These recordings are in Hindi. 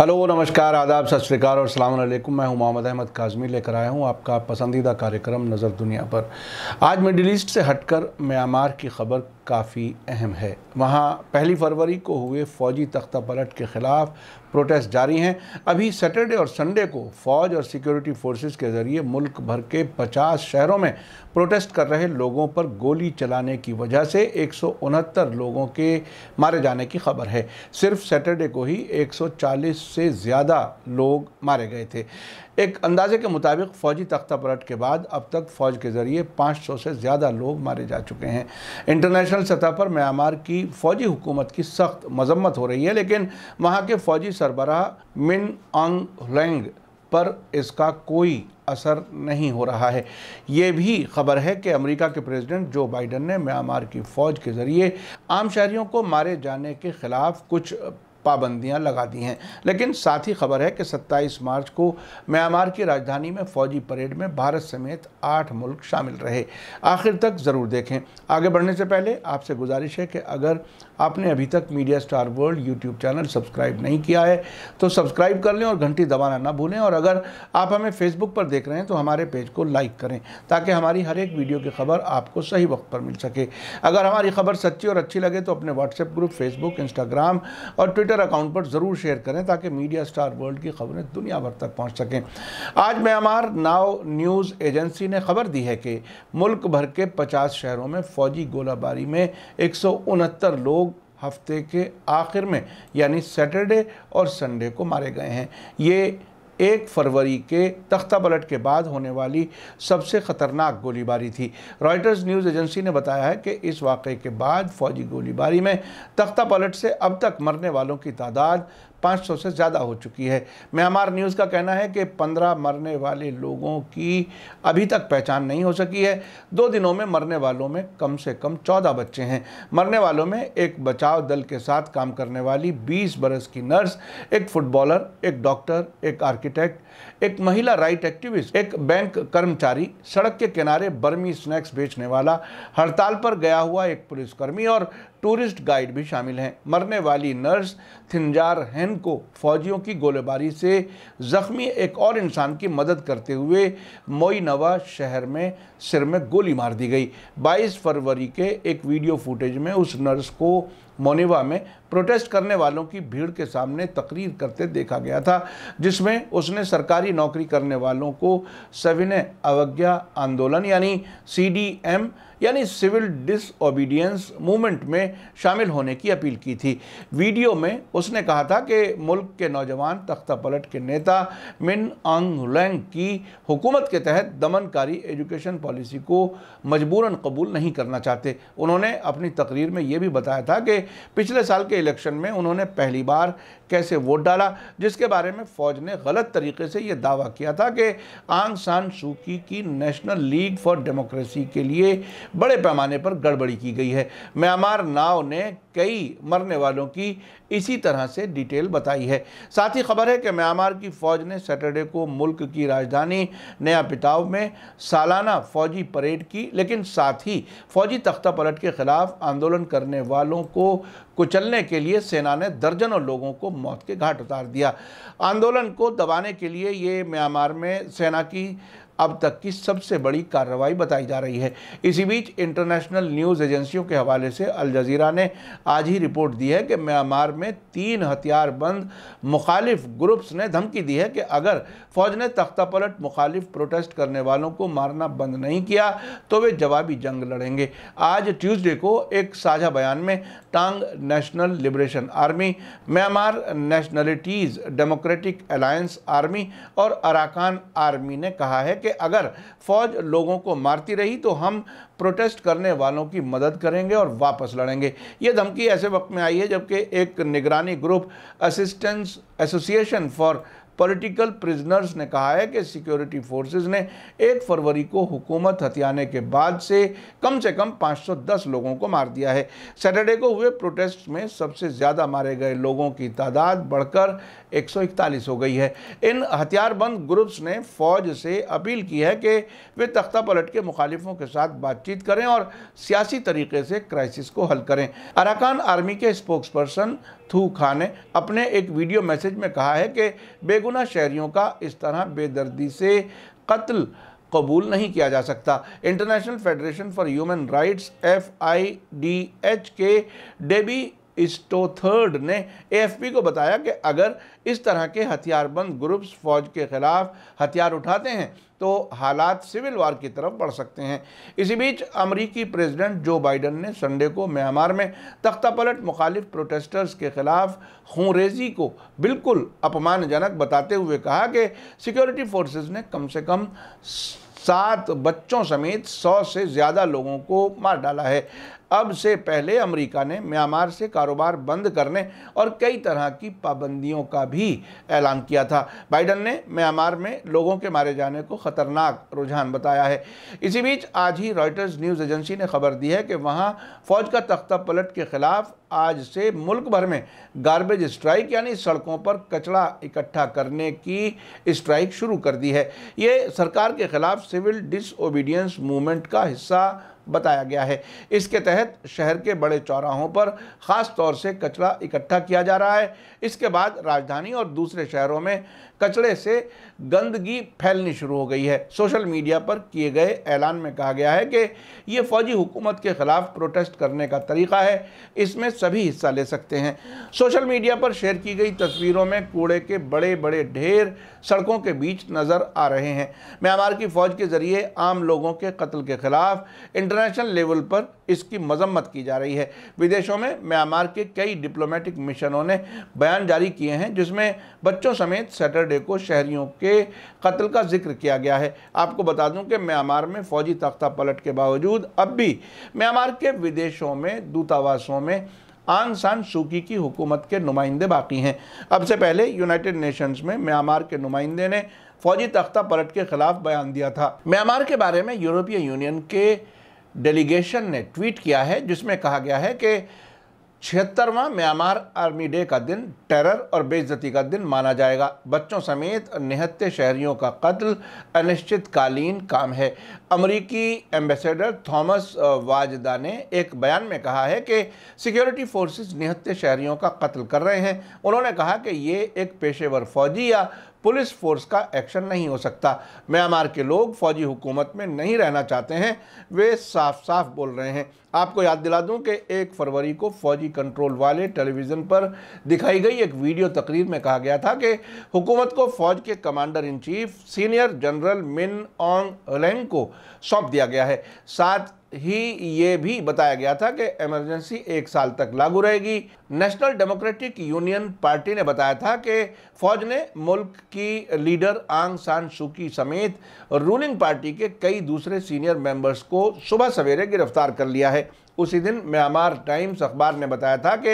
हेलो नमस्कार आदाब सत श्रीकाल और सलामकुम मैं हूं मोहम्मद अहमद काजमी लेकर आया हूं आपका पसंदीदा कार्यक्रम नज़र दुनिया पर आज मिडिल ईस्ट से हटकर म्यांमार की खबर काफ़ी अहम है वहां पहली फरवरी को हुए फ़ौजी तख्ता पलट के ख़िलाफ़ प्रोटेस्ट जारी हैं अभी सैटरडे और संडे को फौज और सिक्योरिटी फोर्सेस के जरिए मुल्क भर के 50 शहरों में प्रोटेस्ट कर रहे लोगों पर गोली चलाने की वजह से एक लोगों के मारे जाने की खबर है सिर्फ सैटरडे को ही 140 से ज़्यादा लोग मारे गए थे एक अंदाजे के मुताबिक फ़ौजी तख्ता पलट के बाद अब तक फ़ौज के ज़रिए 500 से ज़्यादा लोग मारे जा चुके हैं इंटरनेशनल सतह पर म्यांमार की फ़ौजी हुकूमत की सख्त मजम्मत हो रही है लेकिन वहाँ के फ़ौजी सरबराह मिन आंग लेंग पर इसका कोई असर नहीं हो रहा है ये भी खबर है कि अमेरिका के प्रेसिडेंट जो बाइडन ने म्यांमार की फ़ौज के ज़रिए आम शहरियों को मारे जाने के ख़िलाफ़ कुछ पाबंदियां लगा दी हैं लेकिन साथ ही खबर है कि 27 मार्च को म्यांमार की राजधानी में फौजी परेड में भारत समेत आठ मुल्क शामिल रहे आखिर तक ज़रूर देखें आगे बढ़ने से पहले आपसे गुजारिश है कि अगर आपने अभी तक media star world YouTube channel subscribe नहीं किया है तो सब्सक्राइब कर लें और घंटी दबाना ना भूलें और अगर आप हमें फेसबुक पर देख रहे हैं तो हमारे पेज को लाइक करें ताकि हमारी हर एक वीडियो की खबर आपको सही वक्त पर मिल सके अगर हमारी खबर सच्ची और अच्छी लगे तो अपने व्हाट्सएप ग्रुप फेसबुक इंस्टाग्राम और ट्विटर ट्विटर अकाउंट पर ज़रूर शेयर करें ताकि मीडिया स्टार वर्ल्ड की खबरें दुनिया भर तक पहुँच सकें आज म्यांमार नाव न्यूज़ एजेंसी ने खबर दी है कि मुल्क भर के पचास शहरों में फौजी गोलाबारी में एक लोग हफ्ते के आखिर में यानी सैटरडे और संडे को मारे गए हैं ये एक फरवरी के तख्ता पलट के बाद होने वाली सबसे ख़तरनाक गोलीबारी थी रॉयटर्स न्यूज़ एजेंसी ने बताया है कि इस वाक़े के बाद फौजी गोलीबारी में तख्ता पलट से अब तक मरने वालों की तादाद 500 से ज़्यादा हो चुकी है म्यांमार न्यूज़ का कहना है कि 15 मरने वाले लोगों की अभी तक पहचान नहीं हो सकी है दो दिनों में मरने वालों में कम से कम 14 बच्चे हैं मरने वालों में एक बचाव दल के साथ काम करने वाली 20 बरस की नर्स एक फुटबॉलर एक डॉक्टर एक आर्किटेक्ट एक महिला राइट एक्टिविस्ट एक बैंक कर्मचारी सड़क के किनारे बर्मी स्नैक्स बेचने वाला हड़ताल पर गया हुआ एक पुलिसकर्मी और टूरिस्ट गाइड भी शामिल हैं मरने वाली नर्स थिंजार हैन को फौजियों की गोलीबारी से ज़ख्मी एक और इंसान की मदद करते हुए मोइनवा शहर में सिर में गोली मार दी गई 22 फरवरी के एक वीडियो फुटेज में उस नर्स को मोनिवा में प्रोटेस्ट करने वालों की भीड़ के सामने तकरीर करते देखा गया था जिसमें उसने सरकारी नौकरी करने वालों को सविनय अवज्ञा आंदोलन यानी सीडीएम यानी सिविल डिसओबीडियंस मूवमेंट में शामिल होने की अपील की थी वीडियो में उसने कहा था कि मुल्क के नौजवान तख्ता पलट के नेता मिन आंग लैंग की हुकूमत के तहत दमनकारी एजुकेशन पॉलिसी को मजबूरन कबूल नहीं करना चाहते उन्होंने अपनी तकरीर में ये भी बताया था कि पिछले साल के इलेक्शन में उन्होंने पहली बार कैसे वोट डाला जिसके बारे में फ़ौज ने गलत तरीके से ये दावा किया था कि आंग सान सूकी की नेशनल लीग फॉर डेमोक्रेसी के लिए बड़े पैमाने पर गड़बड़ी की गई है म्यांमार नाव ने कई मरने वालों की इसी तरह से डिटेल बताई है साथ ही खबर है कि म्यांमार की फ़ौज ने सैटरडे को मुल्क की राजधानी नया पिताव में सालाना फौजी परेड की लेकिन साथ ही फौजी तख्ता पलट के खिलाफ आंदोलन करने वालों को कुचलने के लिए सेना ने दर्जनों लोगों को मौत के घाट उतार दिया आंदोलन को दबाने के लिए ये म्यांमार में सेना की अब तक की सबसे बड़ी कार्रवाई बताई जा रही है इसी बीच इंटरनेशनल न्यूज़ एजेंसियों के हवाले से अल जजीरा ने आज ही रिपोर्ट दी है कि म्यांमार में तीन हथियारबंद मुखालिफ ग्रुप्स ने धमकी दी है कि अगर फ़ौज ने तख्तापलट मुखालिफ प्रोटेस्ट करने वालों को मारना बंद नहीं किया तो वे जवाबी जंग लड़ेंगे आज ट्यूजडे को एक साझा बयान में Ta'ang national liberation army Myanmar nationalities democratic alliance army और अराकान आर्मी ने कहा है कि अगर फौज लोगों को मारती रही तो हम प्रोटेस्ट करने वालों की मदद करेंगे और वापस लड़ेंगे ये धमकी ऐसे वक्त में आई है जबकि एक निगरानी group assistance association for political prisoners ने कहा है कि सिक्योरिटी फोर्सेस ने एक फरवरी को हुकूमत हथियाने के बाद से कम से कम 510 लोगों को मार दिया है सैटरडे को हुए प्रोटेस्ट में सबसे ज़्यादा मारे गए लोगों की तादाद बढ़कर 141 हो गई है इन हथियारबंद ग्रुप्स ने फौज से अपील की है कि वे तख्ता पलट के मुखालिफों के साथ बातचीत करें और सियासी तरीके से क्राइसिस को हल करें अराकान आर्मी के स्पोक्स पर्सन थू खान ने अपने एक वीडियो मैसेज में कहा है कि बेगू बेगुना शहरीों का इस तरह बेदर्दी से कत्ल कबूल नहीं किया जा सकता international federation for human rights F I D H के डेबी स्टो तो थर्ड ने एएफपी को बताया कि अगर इस तरह के हथियारबंद ग्रुप्स फौज के खिलाफ हथियार उठाते हैं तो हालात सिविल वार की तरफ बढ़ सकते हैं इसी बीच अमरीकी प्रेसिडेंट जो बाइडन ने संडे को म्यांमार में तख्ता पलट मुखालिफ प्रोटेस्टर्स के खिलाफ खूनरेजी को बिल्कुल अपमानजनक बताते हुए कहा कि सिक्योरिटी फोर्सेज ने कम से कम सात बच्चों समेत सौ से ज़्यादा लोगों को मार डाला है अब से पहले अमेरिका ने म्यांमार से कारोबार बंद करने और कई तरह की पाबंदियों का भी ऐलान किया था बाइडन ने म्यांमार में लोगों के मारे जाने को ख़तरनाक रुझान बताया है इसी बीच आज ही रॉयटर्स न्यूज़ एजेंसी ने खबर दी है कि वहाँ फ़ौज का तख्ता पलट के ख़िलाफ़ आज से मुल्क भर में गार्बेज स्ट्राइक यानी सड़कों पर कचरा इकट्ठा करने की स्ट्राइक शुरू कर दी है ये सरकार के खिलाफ सिविल डिसओबीडियंस मूवमेंट का हिस्सा बताया गया है इसके तहत शहर के बड़े चौराहों पर ख़ास तौर से कचरा इकट्ठा किया जा रहा है इसके बाद राजधानी और दूसरे शहरों में कचड़े से गंदगी फैलनी शुरू हो गई है सोशल मीडिया पर किए गए ऐलान में कहा गया है कि ये फौजी हुकूमत के ख़िलाफ़ प्रोटेस्ट करने का तरीका है इसमें सभी हिस्सा ले सकते हैं सोशल मीडिया पर शेयर की गई तस्वीरों में कूड़े के बड़े बड़े ढेर सड़कों के बीच नज़र आ रहे हैं म्यांमार की फ़ौज के ज़रिए आम लोगों के कत्ल के ख़िलाफ़ इंटरनेशनल लेवल पर इसकी मजम्मत की जा रही है विदेशों में म्यांमार के कई डिप्लोमेटिक मिशनों ने बयान जारी किए हैं जिसमें बच्चों समेत सैटरडे को शहरियों के कत्ल का जिक्र किया गया है आपको बता दूं कि म्यांमार में फौजी तख्ता पलट के बावजूद अब भी म्यांमार के विदेशों में दूतावासों में आन सान सूकी की हुकूमत के नुमाइंदे बाकी हैं अब से पहले यूनाइटेड नेशंस में म्यांमार के नुमाइंदे ने फौजी तख्ता पलट के खिलाफ बयान दिया था म्यांमार के बारे में यूरोपीय यूनियन के डेलीगेशन ने ट्वीट किया है जिसमें कहा गया है कि छिहत्तरवा म्यांमार आर्मी डे का दिन टेरर और बेइज्जती का दिन माना जाएगा बच्चों समेत निहत्ते शहरियों का कत्ल अनिश्चितकालीन काम है अमरीकी एम्बेसडर थॉमस वाजदा ने एक बयान में कहा है कि सिक्योरिटी फोर्सेस निहत्ते शहरियों का कत्ल कर रहे हैं उन्होंने कहा कि ये एक पेशेवर फौजी या पुलिस फोर्स का एक्शन नहीं हो सकता म्यांमार के लोग फौजी हुकूमत में नहीं रहना चाहते हैं वे साफ साफ बोल रहे हैं आपको याद दिला दूं कि एक फरवरी को फौजी कंट्रोल वाले टेलीविज़न पर दिखाई गई एक वीडियो तकरीर में कहा गया था कि हुकूमत को फौज के commander in chief senior general Min Aung Hlaing को सौंप दिया गया है साथ ही ये भी बताया गया था कि इमरजेंसी एक साल तक लागू रहेगी नेशनल डेमोक्रेटिक यूनियन पार्टी ने बताया था कि फौज ने मुल्क की लीडर आंग सान सुकी समेत रूलिंग पार्टी के कई दूसरे सीनियर मेंबर्स को सुबह सवेरे गिरफ्तार कर लिया है उसी दिन म्यांमार टाइम्स अखबार ने बताया था कि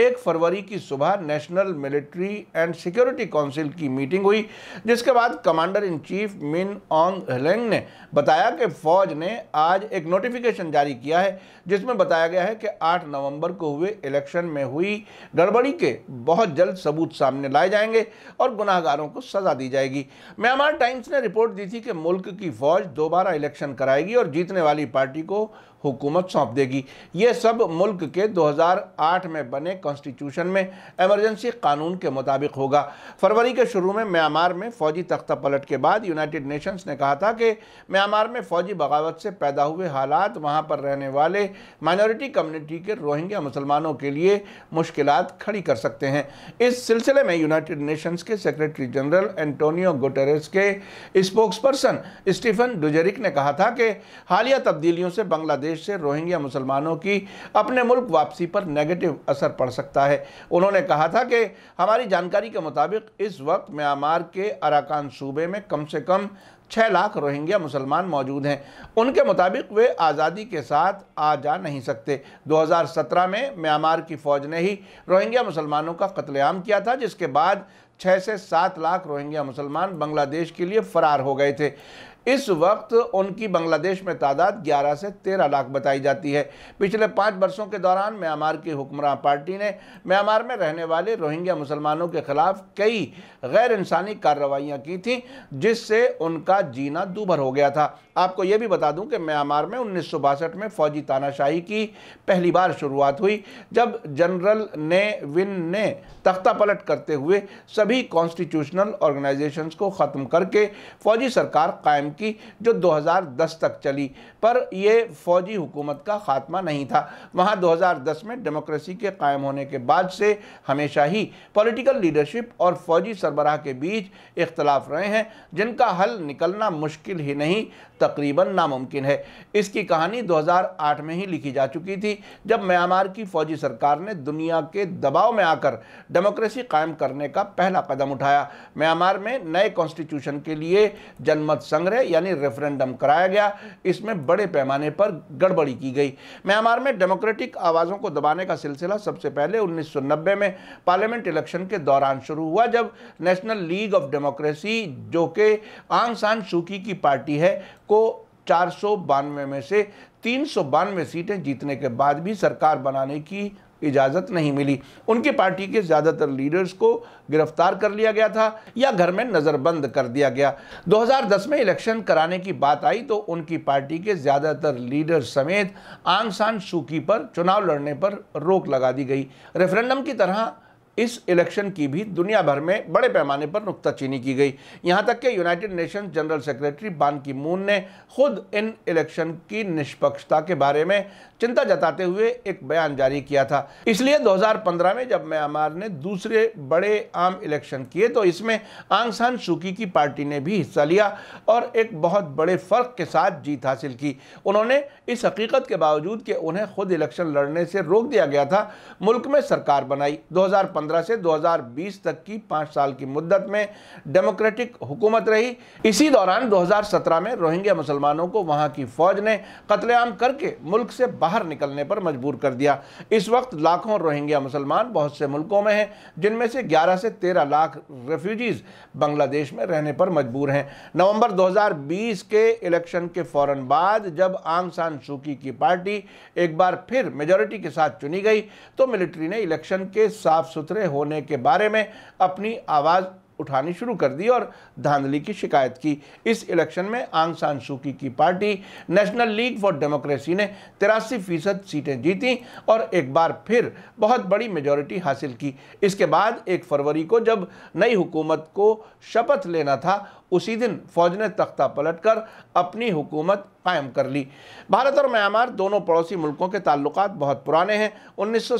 एक फरवरी की सुबह national military and security council की मीटिंग हुई जिसके बाद commander in chief Min Aung Hlaing ने बताया कि फ़ौज ने आज एक नोटिफिकेशन जारी किया है जिसमें बताया गया है कि 8 नवंबर को हुए इलेक्शन में हुई गड़बड़ी के बहुत जल्द सबूत सामने लाए जाएंगे और गुनाहगारों को सज़ा दी जाएगी म्यांमार टाइम्स ने रिपोर्ट दी थी कि मुल्क की फ़ौज दोबारा इलेक्शन कराएगी और जीतने वाली पार्टी को हुकूमत सौंप देगी ये सब मुल्क के 2008 में बने कॉन्स्टिट्यूशन में एमरजेंसी कानून के मुताबिक होगा फरवरी के शुरू में म्यांमार में फ़ौजी तख्ता पलट के बाद यूनाइटेड नेशंस ने कहा था कि म्यांमार में फ़ौजी बगावत से पैदा हुए हालात वहाँ पर रहने वाले माइनॉरिटी कम्युनिटी के रोहिंग्या मुसलमानों के लिए मुश्किल खड़ी कर सकते हैं इस सिलसिले में यूनाइटेड नेशंस के सेक्रेटरी जनरल एंटोनियो गुटेरेस के स्पोक्स पर्सन स्टीफन डुजेरिक ने कहा था कि हालिया तब्दीलियों से बांग्लादेश बांग्लादेश से रोहिंग्या मुसलमानों की अपने मुल्क वापसी पर नेगेटिव असर पड़ सकता है उन्होंने कहा था कि हमारी जानकारी के मुताबिक इस वक्त म्यांमार के अराकान सूबे में कम से कम छः लाख रोहिंग्या मुसलमान मौजूद हैं उनके मुताबिक वे आज़ादी के साथ आ जा नहीं सकते 2017 में म्यांमार की फ़ौज ने ही रोहिंग्या मुसलमानों का कत्लेआम किया था जिसके बाद छः से सात लाख रोहिंग्या मुसलमान बांग्लादेश के लिए फ़रार हो गए थे इस वक्त उनकी बांग्लादेश में तादाद 11 से 13 लाख बताई जाती है पिछले पाँच वर्षों के दौरान म्यांमार की हुक्मरान पार्टी ने म्यांमार में रहने वाले रोहिंग्या मुसलमानों के खिलाफ कई गैर इंसानी कार्रवाइयाँ की थीं जिससे उनका जीना दूभर हो गया था आपको यह भी बता दूं कि म्यांमार में उन्नीस में फौजी तानाशाही की पहली बार शुरुआत हुई जब जनरल ने विन ने तख्ता पलट करते हुए सभी कॉन्स्टिट्यूशनल ऑर्गेनाइजेशंस को ख़त्म करके फौजी सरकार कायम की जो 2010 तक चली पर यह फौजी हुकूमत का खात्मा नहीं था वहां 2010 में डेमोक्रेसी के कायम होने के बाद से हमेशा ही पॉलिटिकल लीडरशिप और फौजी सरबराह के बीच इख्तलाफ रहे हैं जिनका हल निकलना मुश्किल ही नहीं तकरीबन नामुमकिन है इसकी कहानी 2008 में ही लिखी जा चुकी थी जब म्यांमार की फौजी सरकार ने दुनिया के दबाव में आकर डेमोक्रेसी कायम करने का पहला कदम उठाया म्यांमार में नए कॉन्स्टिट्यूशन के लिए जनमत संग्रह यानी रेफरेंडम कराया गया इसमें बड़े पैमाने पर गड़बड़ी की गई म्यांमार में डेमोक्रेटिक आवाज़ों को दबाने का सिलसिला सबसे पहले 1990 में पार्लियामेंट इलेक्शन के दौरान शुरू हुआ जब नेशनल लीग ऑफ डेमोक्रेसी जो कि आंग सान सूखी की पार्टी है को चार में से तीन सीटें जीतने के बाद भी सरकार बनाने की इजाज़त नहीं मिली उनकी पार्टी के ज़्यादातर लीडर्स को गिरफ्तार कर लिया गया था या घर में नज़रबंद कर दिया गया 2010 में इलेक्शन कराने की बात आई तो उनकी पार्टी के ज़्यादातर लीडर समेत सान सूकी पर चुनाव लड़ने पर रोक लगा दी गई रेफरेंडम की तरह इस इलेक्शन की भी दुनिया भर में बड़े पैमाने पर नुकताचीनी की गई यहां तक कि यूनाइटेड नेशन जनरल सेक्रेटरी बान की मून ने खुद इन इलेक्शन की निष्पक्षता के बारे में चिंता जताते हुए एक बयान जारी किया था इसलिए 2015 में जब म्यांमार ने दूसरे बड़े आम इलेक्शन किए तो इसमें आंगसान सुकी की पार्टी ने भी हिस्सा लिया और एक बहुत बड़े फ़र्क के साथ जीत हासिल की उन्होंने इस हकीकत के बावजूद कि उन्हें खुद इलेक्शन लड़ने से रोक दिया गया था मुल्क में सरकार बनाई दो 2015 से 2020 तक की पाँच साल की मुद्दत में डेमोक्रेटिक हुकूमत रही इसी दौरान 2017 में रोहिंग्या मुसलमानों को वहाँ की फ़ौज ने कत्लेआम करके मुल्क से बाहर निकलने पर मजबूर कर दिया इस वक्त लाखों रोहिंग्या मुसलमान बहुत से मुल्कों में हैं जिनमें से ग्यारह से तेरह लाख रेफ्यूजीज़ बांग्लादेश में रहने पर मजबूर हैं नवंबर दो के इलेक्शन के फ़ौर बाद जब आंग सान सूकी की पार्टी एक बार फिर मेजोरिटी के साथ चुनी गई तो मिलिट्री ने इलेक्शन के साफ सुथरे खतरे होने के बारे में अपनी आवाज़ उठानी शुरू कर दी और धांधली की शिकायत की इस इलेक्शन में आंग सान सूकी की party national league for democracy ने तिरासी फीसद सीटें जीती और एक बार फिर बहुत बड़ी मेजॉरिटी हासिल की इसके बाद एक फरवरी को जब नई हुकूमत को शपथ लेना था उसी दिन फौज ने तख्ता पलटकर अपनी हुकूमत कायम कर ली भारत और म्यांमार दोनों पड़ोसी मुल्कों के ताल्लुक बहुत पुराने हैं उन्नीस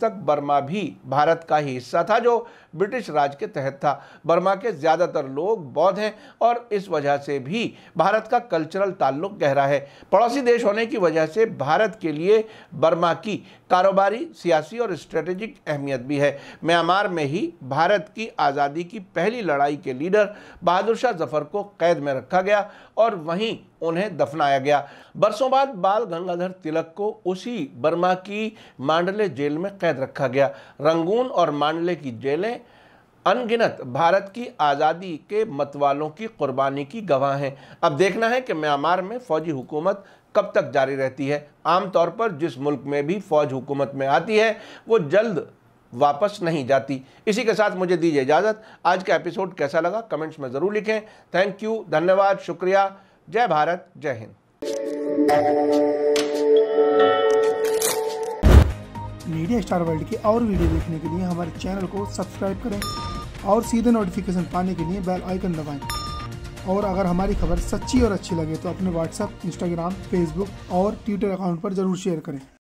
तक बर्मा भी भारत का ही हिस्सा था जो ब्रिटिश राज के तहत था बर्मा के ज़्यादातर लोग बौद्ध हैं और इस वजह से भी भारत का कल्चरल ताल्लुक गहरा है पड़ोसी देश होने की वजह से भारत के लिए बर्मा की कारोबारी सियासी और स्ट्रेटेजिक अहमियत भी है म्यांमार में ही भारत की आज़ादी की पहली लड़ाई के लीडर बहादुर शाह जफर को कैद में रखा गया और वहीं उन्हें दफनाया गया बरसों बाद बाल गंगाधर तिलक को उसी बर्मा की मांडले जेल में कैद रखा गया रंगून और मांडले की जेलें अनगिनत भारत की आज़ादी के मतवालों की कुर्बानी की गवाह हैं अब देखना है कि म्यांमार में फौजी हुकूमत कब तक जारी रहती है आमतौर पर जिस मुल्क में भी फौज हुकूमत में आती है वो जल्द वापस नहीं जाती इसी के साथ मुझे दीजिए इजाज़त आज का एपिसोड कैसा लगा कमेंट्स में ज़रूर लिखें थैंक यू धन्यवाद शुक्रिया जय भारत जय हिंद मीडिया स्टार वर्ल्ड की और वीडियो देखने के लिए हमारे चैनल को सब्सक्राइब करें और सीधे नोटिफिकेशन पाने के लिए बेल आइकन दबाएं और अगर हमारी खबर सच्ची और अच्छी लगे तो अपने व्हाट्सएप इंस्टाग्राम फेसबुक और ट्विटर अकाउंट पर ज़रूर शेयर करें